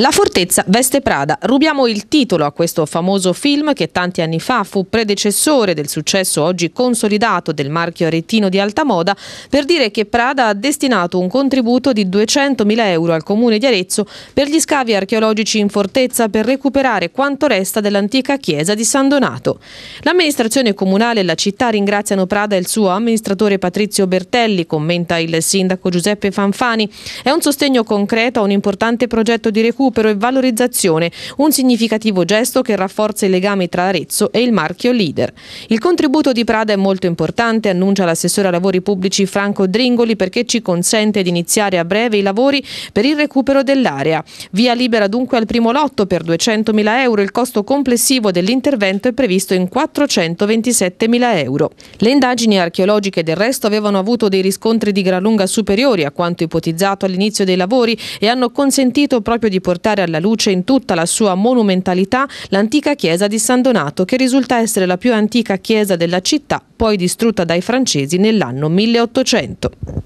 La fortezza veste Prada. Rubiamo il titolo a questo famoso film che tanti anni fa fu predecessore del successo oggi consolidato del marchio Arettino di alta moda per dire che Prada ha destinato un contributo di 200.000 euro al comune di Arezzo per gli scavi archeologici in fortezza per recuperare quanto resta dell'antica chiesa di San Donato. L'amministrazione comunale e la città ringraziano Prada e il suo amministratore Patrizio Bertelli, commenta il sindaco Giuseppe Fanfani. È un sostegno concreto a un importante progetto di recupero recupero e valorizzazione, un significativo gesto che rafforza i legami tra Arezzo e il marchio leader. Il contributo di Prada è molto importante, annuncia l'assessore a lavori pubblici Franco Dringoli perché ci consente di iniziare a breve i lavori per il recupero dell'area. Via libera dunque al primo lotto per 200.000 euro, il costo complessivo dell'intervento è previsto in 427.000 euro. Le indagini archeologiche del resto avevano avuto dei riscontri di gran lunga superiori a quanto ipotizzato all'inizio dei lavori e hanno consentito proprio di portare riportare alla luce in tutta la sua monumentalità l'antica chiesa di San Donato, che risulta essere la più antica chiesa della città, poi distrutta dai francesi nell'anno 1800.